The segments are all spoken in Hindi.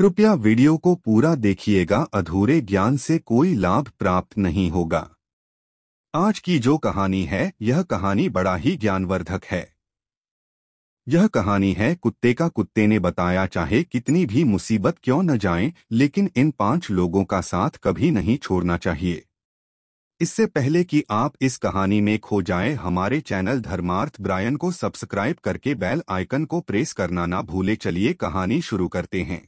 कृपया वीडियो को पूरा देखिएगा अधूरे ज्ञान से कोई लाभ प्राप्त नहीं होगा आज की जो कहानी है यह कहानी बड़ा ही ज्ञानवर्धक है यह कहानी है कुत्ते का कुत्ते ने बताया चाहे कितनी भी मुसीबत क्यों न जाए लेकिन इन पांच लोगों का साथ कभी नहीं छोड़ना चाहिए इससे पहले कि आप इस कहानी में खो जाएं, हमारे चैनल धर्मार्थ ब्रायन को सब्सक्राइब करके बेल आइकन को प्रेस करना ना भूले चलिए कहानी शुरू करते हैं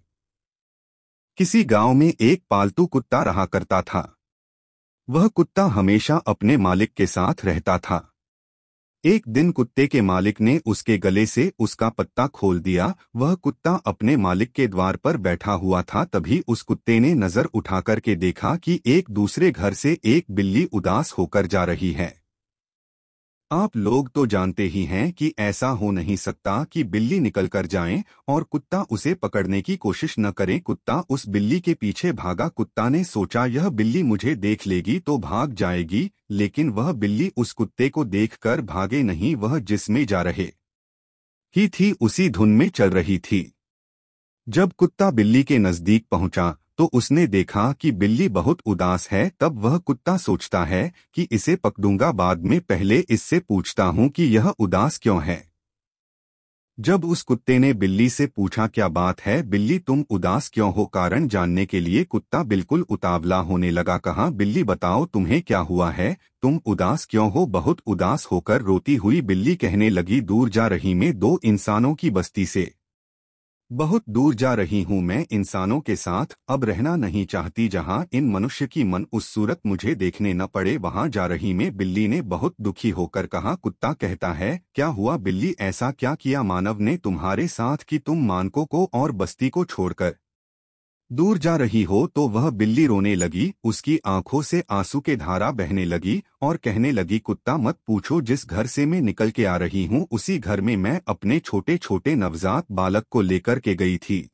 किसी गांव में एक पालतू कुत्ता रहा करता था वह कुत्ता हमेशा अपने मालिक के साथ रहता था एक दिन कुत्ते के मालिक ने उसके गले से उसका पत्ता खोल दिया वह कुत्ता अपने मालिक के द्वार पर बैठा हुआ था तभी उस कुत्ते ने नजर उठाकर के देखा कि एक दूसरे घर से एक बिल्ली उदास होकर जा रही है आप लोग तो जानते ही हैं कि ऐसा हो नहीं सकता कि बिल्ली निकल कर जाए और कुत्ता उसे पकड़ने की कोशिश न करे कुत्ता उस बिल्ली के पीछे भागा कुत्ता ने सोचा यह बिल्ली मुझे देख लेगी तो भाग जाएगी लेकिन वह बिल्ली उस कुत्ते को देखकर भागे नहीं वह जिसमें जा रहे ही थी उसी धुन में चल रही थी जब कुत्ता बिल्ली के नज़दीक पहुंचा तो उसने देखा कि बिल्ली बहुत उदास है तब वह कुत्ता सोचता है कि इसे पकड़ूंगा बाद में पहले इससे पूछता हूं कि यह उदास क्यों है जब उस कुत्ते ने बिल्ली से पूछा क्या बात है बिल्ली तुम उदास क्यों हो कारण जानने के लिए कुत्ता बिल्कुल उतावला होने लगा कहा बिल्ली बताओ तुम्हें क्या हुआ है तुम उदास क्यों हो बहुत उदास होकर रोती हुई बिल्ली कहने लगी दूर जा रही में दो इंसानों की बस्ती से बहुत दूर जा रही हूँ मैं इंसानों के साथ अब रहना नहीं चाहती जहाँ इन मनुष्य की मन उस सूरत मुझे देखने न पड़े वहाँ जा रही में बिल्ली ने बहुत दुखी होकर कहा कुत्ता कहता है क्या हुआ बिल्ली ऐसा क्या किया मानव ने तुम्हारे साथ कि तुम मानकों को और बस्ती को छोड़कर दूर जा रही हो तो वह बिल्ली रोने लगी उसकी आंखों से आंसू के धारा बहने लगी और कहने लगी कुत्ता मत पूछो जिस घर से मैं निकल के आ रही हूँ उसी घर में मैं अपने छोटे छोटे नवजात बालक को लेकर के गई थी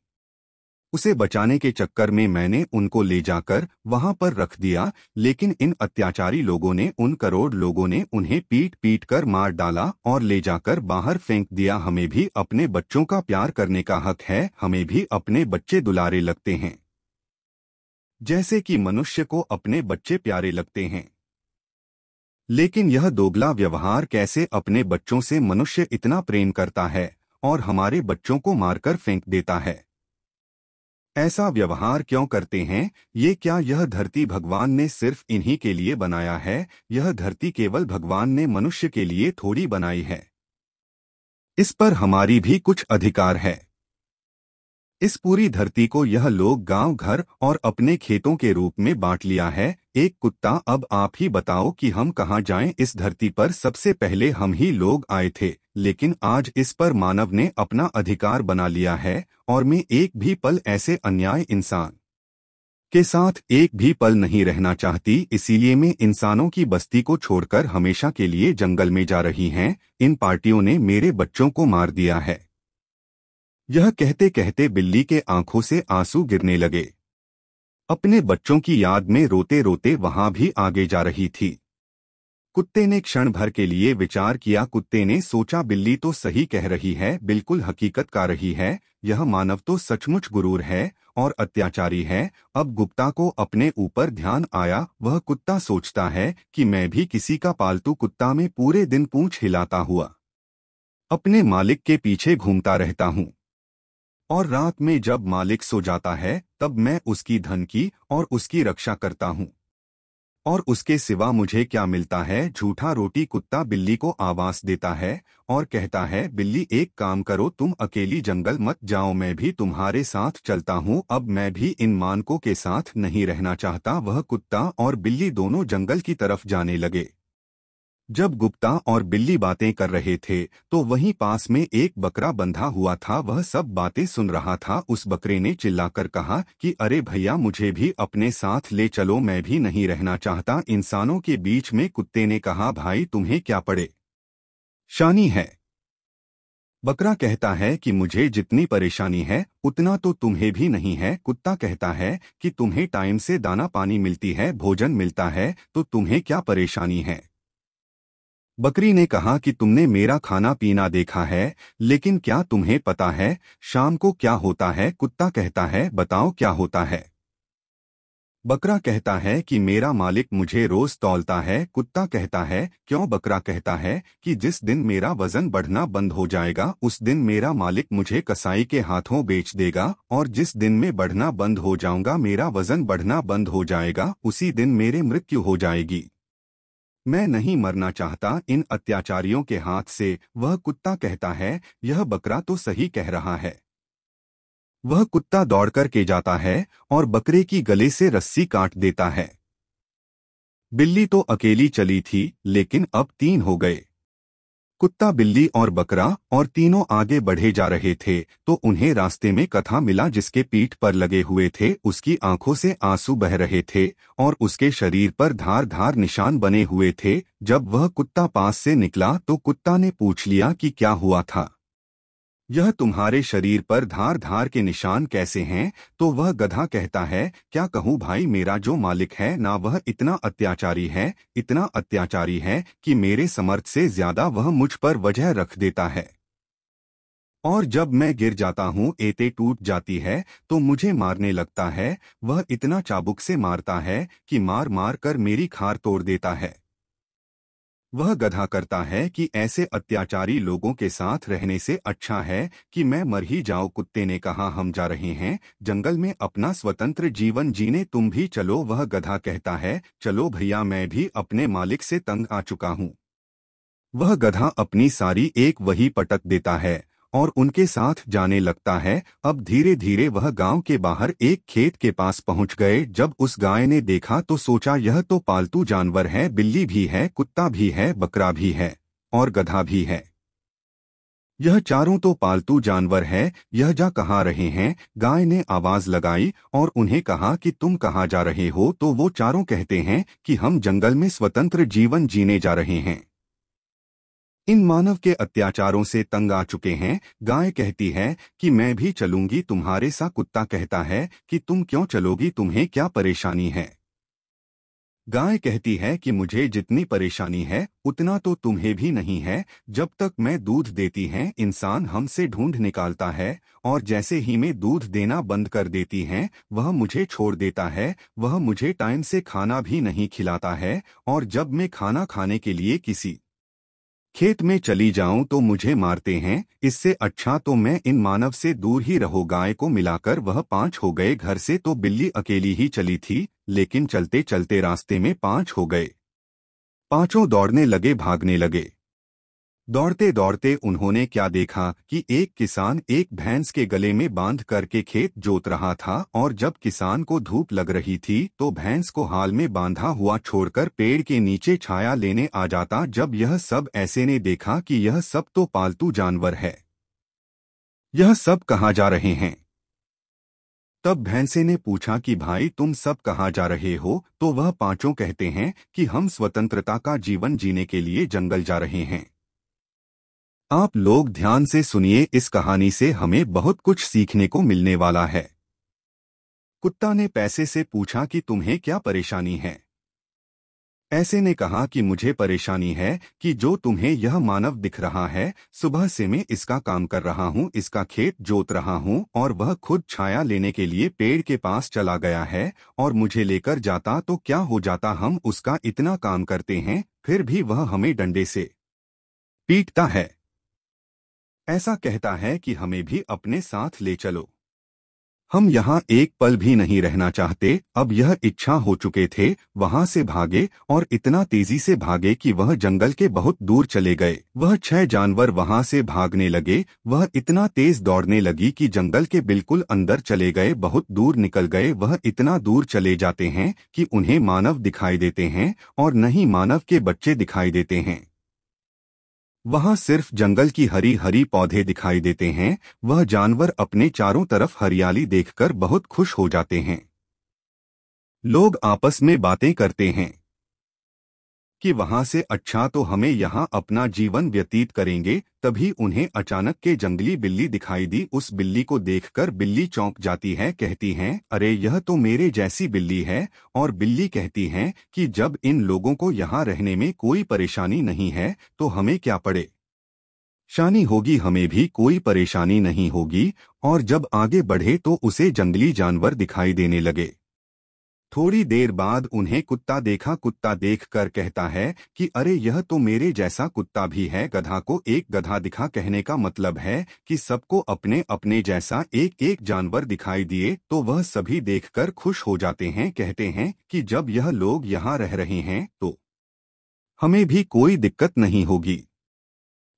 उसे बचाने के चक्कर में मैंने उनको ले जाकर वहां पर रख दिया लेकिन इन अत्याचारी लोगों ने उन करोड़ लोगों ने उन्हें पीट पीट कर मार डाला और ले जाकर बाहर फेंक दिया हमें भी अपने बच्चों का प्यार करने का हक है हमें भी अपने बच्चे दुलारे लगते हैं जैसे कि मनुष्य को अपने बच्चे प्यारे लगते हैं लेकिन यह दोगला व्यवहार कैसे अपने बच्चों से मनुष्य इतना प्रेम करता है और हमारे बच्चों को मारकर फेंक देता है ऐसा व्यवहार क्यों करते हैं ये क्या यह धरती भगवान ने सिर्फ इन्हीं के लिए बनाया है यह धरती केवल भगवान ने मनुष्य के लिए थोड़ी बनाई है इस पर हमारी भी कुछ अधिकार है इस पूरी धरती को यह लोग गांव घर और अपने खेतों के रूप में बांट लिया है एक कुत्ता अब आप ही बताओ कि हम कहाँ जाएं इस धरती पर सबसे पहले हम ही लोग आए थे लेकिन आज इस पर मानव ने अपना अधिकार बना लिया है और मैं एक भी पल ऐसे अन्याय इंसान के साथ एक भी पल नहीं रहना चाहती इसीलिए मैं इंसानों की बस्ती को छोड़कर हमेशा के लिए जंगल में जा रही हैं इन पार्टियों ने मेरे बच्चों को मार दिया है यह कहते कहते बिल्ली के आंखों से आंसू गिरने लगे अपने बच्चों की याद में रोते रोते वहां भी आगे जा रही थी कुत्ते ने क्षण भर के लिए विचार किया कुत्ते ने सोचा बिल्ली तो सही कह रही है बिल्कुल हकीकत का रही है यह मानव तो सचमुच गुरूर है और अत्याचारी है अब गुप्ता को अपने ऊपर ध्यान आया वह कुत्ता सोचता है कि मैं भी किसी का पालतू कुत्ता में पूरे दिन पूंछ हिलाता हुआ अपने मालिक के पीछे घूमता रहता हूँ और रात में जब मालिक सो जाता है तब मैं उसकी धन की और उसकी रक्षा करता हूँ और उसके सिवा मुझे क्या मिलता है झूठा रोटी कुत्ता बिल्ली को आवास देता है और कहता है बिल्ली एक काम करो तुम अकेली जंगल मत जाओ मैं भी तुम्हारे साथ चलता हूँ अब मैं भी इन मानकों के साथ नहीं रहना चाहता वह कुत्ता और बिल्ली दोनों जंगल की तरफ जाने लगे जब गुप्ता और बिल्ली बातें कर रहे थे तो वहीं पास में एक बकरा बंधा हुआ था वह सब बातें सुन रहा था उस बकरे ने चिल्लाकर कहा कि अरे भैया मुझे भी अपने साथ ले चलो मैं भी नहीं रहना चाहता इंसानों के बीच में कुत्ते ने कहा भाई तुम्हें क्या पड़े शानी है बकरा कहता है कि मुझे जितनी परेशानी है उतना तो तुम्हें भी नहीं है कुत्ता कहता है कि तुम्हें टाइम से दाना पानी मिलती है भोजन मिलता है तो तुम्हें क्या परेशानी है बकरी ने कहा कि तुमने मेरा खाना पीना देखा है लेकिन क्या तुम्हें पता है शाम को क्या होता है कुत्ता कहता है बताओ क्या होता है बकरा कहता है कि मेरा मालिक मुझे रोज तौलता है कुत्ता कहता है क्यों बकरा कहता है कि जिस दिन मेरा वजन बढ़ना बंद हो जाएगा उस दिन मेरा मालिक मुझे कसाई के हाथों बेच देगा और जिस दिन मैं बढ़ना बंद हो जाऊंगा मेरा वजन बढ़ना बंद हो जाएगा उसी दिन मेरे मृत्यु हो जाएगी मैं नहीं मरना चाहता इन अत्याचारियों के हाथ से वह कुत्ता कहता है यह बकरा तो सही कह रहा है वह कुत्ता दौड़कर के जाता है और बकरे की गले से रस्सी काट देता है बिल्ली तो अकेली चली थी लेकिन अब तीन हो गए कुत्ता बिल्ली और बकरा और तीनों आगे बढ़े जा रहे थे तो उन्हें रास्ते में कथा मिला जिसके पीठ पर लगे हुए थे उसकी आंखों से आंसू बह रहे थे और उसके शरीर पर धार धार निशान बने हुए थे जब वह कुत्ता पास से निकला तो कुत्ता ने पूछ लिया कि क्या हुआ था यह तुम्हारे शरीर पर धार धार के निशान कैसे हैं तो वह गधा कहता है क्या कहूँ भाई मेरा जो मालिक है ना वह इतना अत्याचारी है इतना अत्याचारी है कि मेरे समर्थ से ज्यादा वह मुझ पर वजह रख देता है और जब मैं गिर जाता हूँ एते टूट जाती है तो मुझे मारने लगता है वह इतना चाबुक से मारता है कि मार मार कर मेरी खार तोड़ देता है वह गधा करता है कि ऐसे अत्याचारी लोगों के साथ रहने से अच्छा है कि मैं मर ही जाओ कुत्ते ने कहा हम जा रहे हैं जंगल में अपना स्वतंत्र जीवन जीने तुम भी चलो वह गधा कहता है चलो भैया मैं भी अपने मालिक से तंग आ चुका हूँ वह गधा अपनी सारी एक वही पटक देता है और उनके साथ जाने लगता है अब धीरे धीरे वह गांव के बाहर एक खेत के पास पहुंच गए जब उस गाय ने देखा तो सोचा यह तो पालतू जानवर है बिल्ली भी है कुत्ता भी है बकरा भी है और गधा भी है यह चारों तो पालतू जानवर है यह जा कहाँ रहे हैं गाय ने आवाज लगाई और उन्हें कहा कि तुम कहाँ जा रहे हो तो वो चारों कहते हैं कि हम जंगल में स्वतंत्र जीवन जीने जा रहे हैं इन मानव के अत्याचारों से तंग आ चुके हैं गाय कहती है कि मैं भी चलूंगी तुम्हारे सा कुत्ता कहता है कि तुम क्यों चलोगी तुम्हें क्या परेशानी है गाय कहती है कि मुझे जितनी परेशानी है उतना तो तुम्हें भी नहीं है जब तक मैं दूध देती है इंसान हमसे ढूंढ निकालता है और जैसे ही मैं दूध देना बंद कर देती हैं वह मुझे छोड़ देता है वह मुझे टाइम से खाना भी नहीं खिलाता है और जब मैं खाना खाने के लिए किसी खेत में चली जाऊं तो मुझे मारते हैं इससे अच्छा तो मैं इन मानव से दूर ही रहो गाय को मिलाकर वह पांच हो गए घर से तो बिल्ली अकेली ही चली थी लेकिन चलते चलते रास्ते में पांच हो गए पांचों दौड़ने लगे भागने लगे दौड़ते दौड़ते उन्होंने क्या देखा कि एक किसान एक भैंस के गले में बांध करके खेत जोत रहा था और जब किसान को धूप लग रही थी तो भैंस को हाल में बांधा हुआ छोड़कर पेड़ के नीचे छाया लेने आ जाता जब यह सब ऐसे ने देखा कि यह सब तो पालतू जानवर है यह सब कहा जा रहे हैं तब भैंसे ने पूछा कि भाई तुम सब कहाँ जा रहे हो तो वह पांचों कहते हैं कि हम स्वतंत्रता का जीवन जीने के लिए जंगल जा रहे हैं आप लोग ध्यान से सुनिए इस कहानी से हमें बहुत कुछ सीखने को मिलने वाला है कुत्ता ने पैसे से पूछा कि तुम्हें क्या परेशानी है ऐसे ने कहा कि मुझे परेशानी है कि जो तुम्हें यह मानव दिख रहा है सुबह से मैं इसका काम कर रहा हूँ इसका खेत जोत रहा हूँ और वह खुद छाया लेने के लिए पेड़ के पास चला गया है और मुझे लेकर जाता तो क्या हो जाता हम उसका इतना काम करते हैं फिर भी वह हमें डंडे से पीटता है ऐसा कहता है कि हमें भी अपने साथ ले चलो हम यहाँ एक पल भी नहीं रहना चाहते अब यह इच्छा हो चुके थे वहां से भागे और इतना तेजी से भागे कि वह जंगल के बहुत दूर चले गए वह छह जानवर वहां से भागने लगे वह इतना तेज दौड़ने लगी कि जंगल के बिल्कुल अंदर चले गए बहुत दूर निकल गए वह इतना दूर चले जाते हैं कि उन्हें मानव दिखाई देते हैं और नहीं मानव के बच्चे दिखाई देते हैं वहाँ सिर्फ जंगल की हरी हरी पौधे दिखाई देते हैं वह जानवर अपने चारों तरफ हरियाली देखकर बहुत खुश हो जाते हैं लोग आपस में बातें करते हैं कि वहां से अच्छा तो हमें यहाँ अपना जीवन व्यतीत करेंगे तभी उन्हें अचानक के जंगली बिल्ली दिखाई दी उस बिल्ली को देखकर बिल्ली चौंक जाती है कहती हैं अरे यह तो मेरे जैसी बिल्ली है और बिल्ली कहती है कि जब इन लोगों को यहाँ रहने में कोई परेशानी नहीं है तो हमें क्या पड़े शानी होगी हमें भी कोई परेशानी नहीं होगी और जब आगे बढ़े तो उसे जंगली जानवर दिखाई देने लगे थोड़ी देर बाद उन्हें कुत्ता देखा कुत्ता देखकर कहता है कि अरे यह तो मेरे जैसा कुत्ता भी है गधा को एक गधा दिखा कहने का मतलब है कि सबको अपने अपने जैसा एक एक जानवर दिखाई दिए तो वह सभी देखकर खुश हो जाते हैं कहते हैं कि जब यह लोग यहाँ रह रहे हैं तो हमें भी कोई दिक्कत नहीं होगी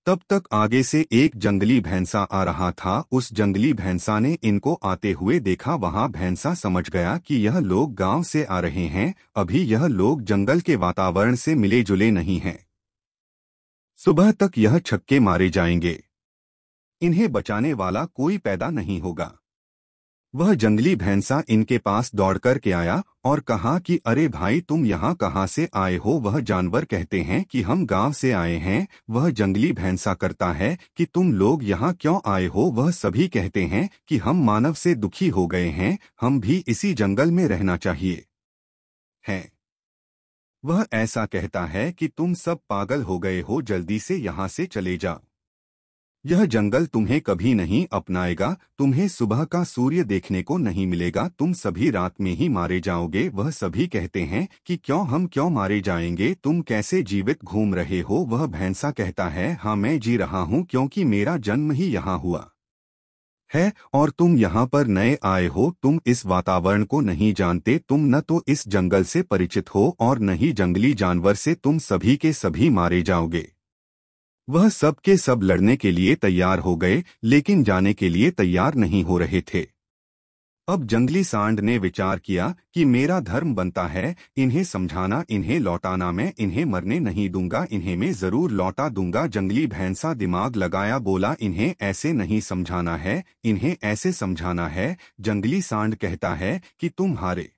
तब तक आगे से एक जंगली भैंसा आ रहा था उस जंगली भैंसा ने इनको आते हुए देखा वहां भैंसा समझ गया कि यह लोग गांव से आ रहे हैं अभी यह लोग जंगल के वातावरण से मिले जुले नहीं हैं सुबह तक यह छक्के मारे जाएंगे इन्हें बचाने वाला कोई पैदा नहीं होगा वह जंगली भैंसा इनके पास दौड़कर के आया और कहा कि अरे भाई तुम यहाँ कहाँ से आए हो वह जानवर कहते हैं कि हम गांव से आए हैं वह जंगली भैंसा करता है कि तुम लोग यहाँ क्यों आए हो वह सभी कहते हैं कि हम मानव से दुखी हो गए हैं हम भी इसी जंगल में रहना चाहिए हैं वह ऐसा कहता है कि तुम सब पागल हो गए हो जल्दी से यहाँ से चले जाओ यह जंगल तुम्हें कभी नहीं अपनाएगा तुम्हें सुबह का सूर्य देखने को नहीं मिलेगा तुम सभी रात में ही मारे जाओगे वह सभी कहते हैं कि क्यों हम क्यों मारे जाएंगे तुम कैसे जीवित घूम रहे हो वह भैंसा कहता है हाँ मैं जी रहा हूँ क्योंकि मेरा जन्म ही यहाँ हुआ है और तुम यहाँ पर नए आए हो तुम इस वातावरण को नहीं जानते तुम न तो इस जंगल से परिचित हो और न ही जंगली जानवर से तुम सभी के सभी मारे जाओगे वह सब के सब लड़ने के लिए तैयार हो गए लेकिन जाने के लिए तैयार नहीं हो रहे थे अब जंगली सांड ने विचार किया कि मेरा धर्म बनता है इन्हें समझाना इन्हें लौटाना मैं इन्हें मरने नहीं दूंगा इन्हें मैं जरूर लौटा दूंगा जंगली भैंसा दिमाग लगाया बोला इन्हें ऐसे नहीं समझाना है इन्हें ऐसे समझाना है जंगली सांड कहता है कि तुम हारे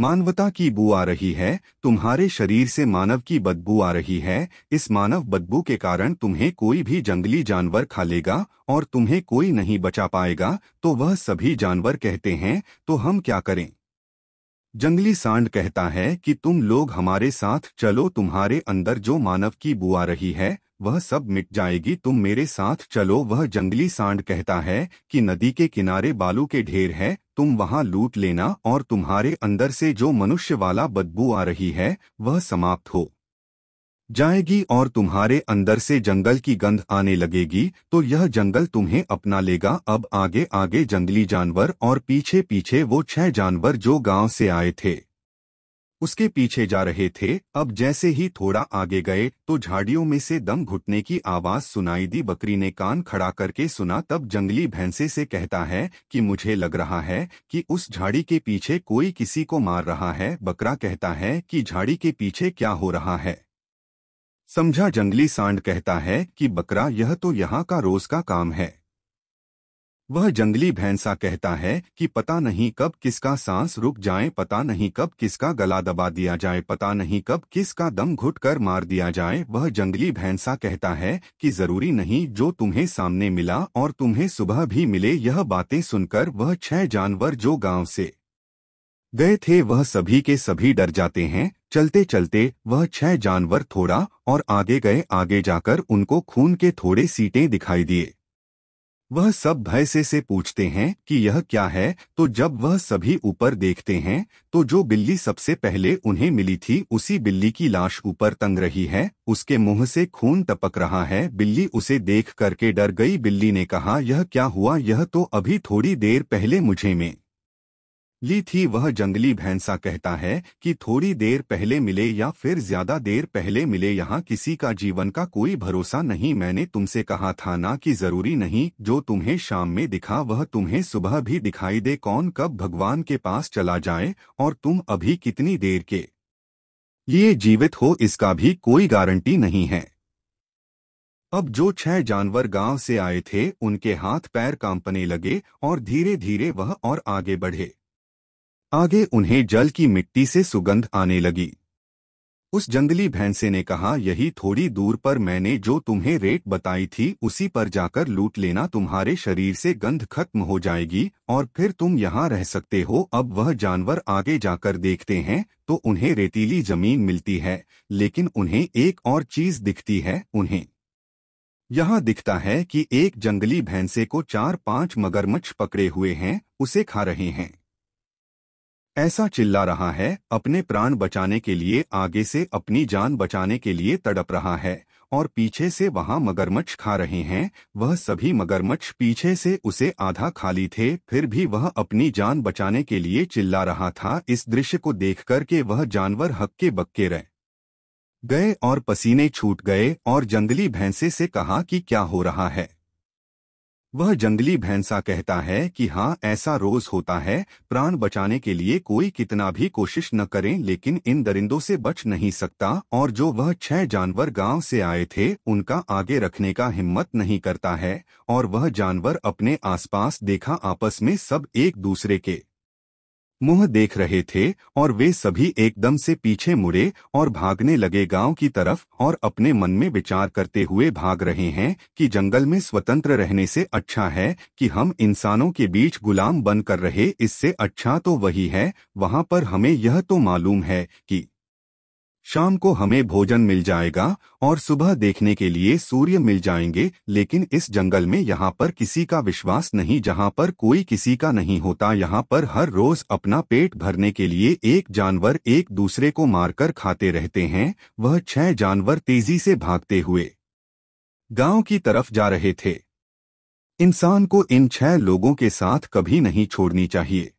मानवता की बू आ रही है तुम्हारे शरीर से मानव की बदबू आ रही है इस मानव बदबू के कारण तुम्हें कोई भी जंगली जानवर खा लेगा और तुम्हें कोई नहीं बचा पाएगा तो वह सभी जानवर कहते हैं तो हम क्या करें जंगली सांड कहता है कि तुम लोग हमारे साथ चलो तुम्हारे अंदर जो मानव की बू आ रही है वह सब मिट जाएगी तुम मेरे साथ चलो वह जंगली सांड कहता है कि नदी के किनारे बालू के ढेर है तुम वहां लूट लेना और तुम्हारे अंदर से जो मनुष्य वाला बदबू आ रही है वह समाप्त हो जाएगी और तुम्हारे अंदर से जंगल की गंध आने लगेगी तो यह जंगल तुम्हें अपना लेगा अब आगे आगे जंगली जानवर और पीछे पीछे वो छह जानवर जो गांव से आए थे उसके पीछे जा रहे थे अब जैसे ही थोड़ा आगे गए तो झाड़ियों में से दम घुटने की आवाज सुनाई दी बकरी ने कान खड़ा करके सुना तब जंगली भैंसे से कहता है कि मुझे लग रहा है कि उस झाड़ी के पीछे कोई किसी को मार रहा है बकरा कहता है कि झाड़ी के पीछे क्या हो रहा है समझा जंगली सांड कहता है कि बकरा यह तो यहाँ का रोज का काम है वह जंगली भैंसा कहता है कि पता नहीं कब किसका सांस रुक जाए पता नहीं कब किसका गला दबा दिया जाए पता नहीं कब किसका दम घुट कर मार दिया जाए वह जंगली भैंसा कहता है कि जरूरी नहीं जो तुम्हें सामने मिला और तुम्हें सुबह भी मिले यह बातें सुनकर वह छह जानवर जो गांव से गए थे वह सभी के सभी डर जाते हैं चलते चलते वह छह जानवर थोड़ा और आगे गए आगे जाकर उनको खून के थोड़े सीटें दिखाई दिए वह सब भय से से पूछते हैं कि यह क्या है तो जब वह सभी ऊपर देखते हैं तो जो बिल्ली सबसे पहले उन्हें मिली थी उसी बिल्ली की लाश ऊपर तंग रही है उसके मुंह से खून टपक रहा है बिल्ली उसे देख करके डर गई बिल्ली ने कहा यह क्या हुआ यह तो अभी थोड़ी देर पहले मुझे में ली थी वह जंगली भैंसा कहता है कि थोड़ी देर पहले मिले या फिर ज्यादा देर पहले मिले यहाँ किसी का जीवन का कोई भरोसा नहीं मैंने तुमसे कहा था ना कि जरूरी नहीं जो तुम्हें शाम में दिखा वह तुम्हें सुबह भी दिखाई दे कौन कब भगवान के पास चला जाए और तुम अभी कितनी देर के लिए जीवित हो इसका भी कोई गारंटी नहीं है अब जो छह जानवर गांव से आए थे उनके हाथ पैर कांपने लगे और धीरे धीरे वह और आगे बढ़े आगे उन्हें जल की मिट्टी से सुगंध आने लगी उस जंगली भैंसे ने कहा यही थोड़ी दूर पर मैंने जो तुम्हें रेट बताई थी उसी पर जाकर लूट लेना तुम्हारे शरीर से गंध खत्म हो जाएगी और फिर तुम यहाँ रह सकते हो अब वह जानवर आगे जाकर देखते हैं तो उन्हें रेतीली जमीन मिलती है लेकिन उन्हें एक और चीज दिखती है उन्हें यहाँ दिखता है कि एक जंगली भैंसे को चार पांच मगरमच्छ पकड़े हुए हैं उसे खा रहे हैं ऐसा चिल्ला रहा है अपने प्राण बचाने के लिए आगे से अपनी जान बचाने के लिए तड़प रहा है और पीछे से वहां मगरमच्छ खा रहे हैं वह सभी मगरमच्छ पीछे से उसे आधा खाली थे फिर भी वह अपनी जान बचाने के लिए चिल्ला रहा था इस दृश्य को देख कर के वह जानवर हक्के बक्के रहे गए और पसीने छूट गए और जंगली भैंसे से कहा कि क्या हो रहा है वह जंगली भैंसा कहता है कि हाँ ऐसा रोज होता है प्राण बचाने के लिए कोई कितना भी कोशिश न करें लेकिन इन दरिंदों से बच नहीं सकता और जो वह छह जानवर गांव से आए थे उनका आगे रखने का हिम्मत नहीं करता है और वह जानवर अपने आसपास देखा आपस में सब एक दूसरे के मुंह देख रहे थे और वे सभी एकदम से पीछे मुड़े और भागने लगे गांव की तरफ और अपने मन में विचार करते हुए भाग रहे हैं कि जंगल में स्वतंत्र रहने से अच्छा है कि हम इंसानों के बीच गुलाम बन कर रहे इससे अच्छा तो वही है वहां पर हमें यह तो मालूम है कि शाम को हमें भोजन मिल जाएगा और सुबह देखने के लिए सूर्य मिल जाएंगे लेकिन इस जंगल में यहाँ पर किसी का विश्वास नहीं जहाँ पर कोई किसी का नहीं होता यहाँ पर हर रोज अपना पेट भरने के लिए एक जानवर एक दूसरे को मारकर खाते रहते हैं वह छह जानवर तेजी से भागते हुए गांव की तरफ जा रहे थे इंसान को इन छह लोगों के साथ कभी नहीं छोड़नी चाहिए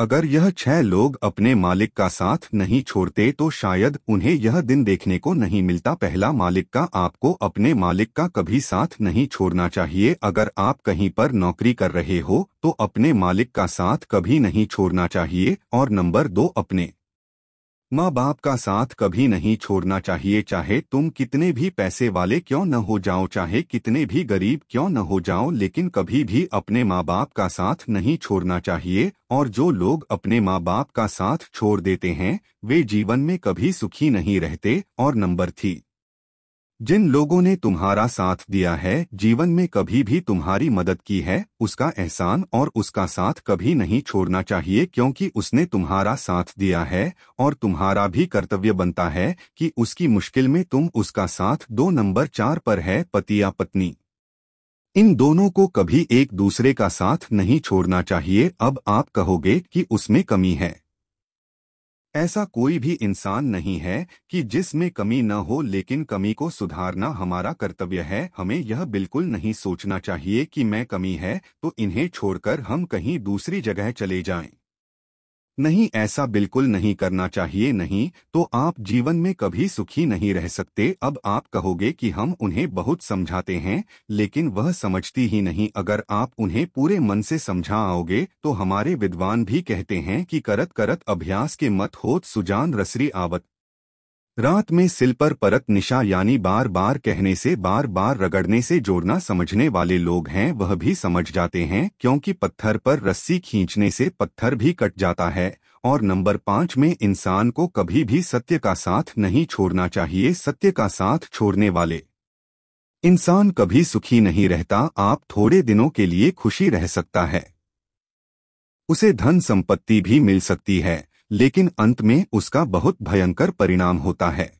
अगर यह छह लोग अपने मालिक का साथ नहीं छोड़ते तो शायद उन्हें यह दिन देखने को नहीं मिलता पहला मालिक का आपको अपने मालिक का कभी साथ नहीं छोड़ना चाहिए अगर आप कहीं पर नौकरी कर रहे हो तो अपने मालिक का साथ कभी नहीं छोड़ना चाहिए और नंबर दो अपने माँ बाप का साथ कभी नहीं छोड़ना चाहिए चाहे तुम कितने भी पैसे वाले क्यों न हो जाओ चाहे कितने भी गरीब क्यों न हो जाओ लेकिन कभी भी अपने माँ बाप का साथ नहीं छोड़ना चाहिए और जो लोग अपने माँ बाप का साथ छोड़ देते हैं वे जीवन में कभी सुखी नहीं रहते और नंबर थी जिन लोगों ने तुम्हारा साथ दिया है जीवन में कभी भी तुम्हारी मदद की है उसका एहसान और उसका साथ कभी नहीं छोड़ना चाहिए क्योंकि उसने तुम्हारा साथ दिया है और तुम्हारा भी कर्तव्य बनता है कि उसकी मुश्किल में तुम उसका साथ दो नंबर चार पर है पति या पत्नी इन दोनों को कभी एक दूसरे का साथ नहीं छोड़ना चाहिए अब आप कहोगे कि उसमें कमी है ऐसा कोई भी इंसान नहीं है कि जिसमें कमी न हो लेकिन कमी को सुधारना हमारा कर्तव्य है हमें यह बिल्कुल नहीं सोचना चाहिए कि मैं कमी है तो इन्हें छोड़कर हम कहीं दूसरी जगह चले जाएं। नहीं ऐसा बिल्कुल नहीं करना चाहिए नहीं तो आप जीवन में कभी सुखी नहीं रह सकते अब आप कहोगे कि हम उन्हें बहुत समझाते हैं लेकिन वह समझती ही नहीं अगर आप उन्हें पूरे मन से समझा आओगे तो हमारे विद्वान भी कहते हैं कि करत करत अभ्यास के मत होत सुजान रसरी आवत रात में सिल पर परत निशा यानी बार बार कहने से बार बार रगड़ने से जोड़ना समझने वाले लोग हैं वह भी समझ जाते हैं क्योंकि पत्थर पर रस्सी खींचने से पत्थर भी कट जाता है और नंबर पाँच में इंसान को कभी भी सत्य का साथ नहीं छोड़ना चाहिए सत्य का साथ छोड़ने वाले इंसान कभी सुखी नहीं रहता आप थोड़े दिनों के लिए खुशी रह सकता है उसे धन संपत्ति भी मिल सकती है लेकिन अंत में उसका बहुत भयंकर परिणाम होता है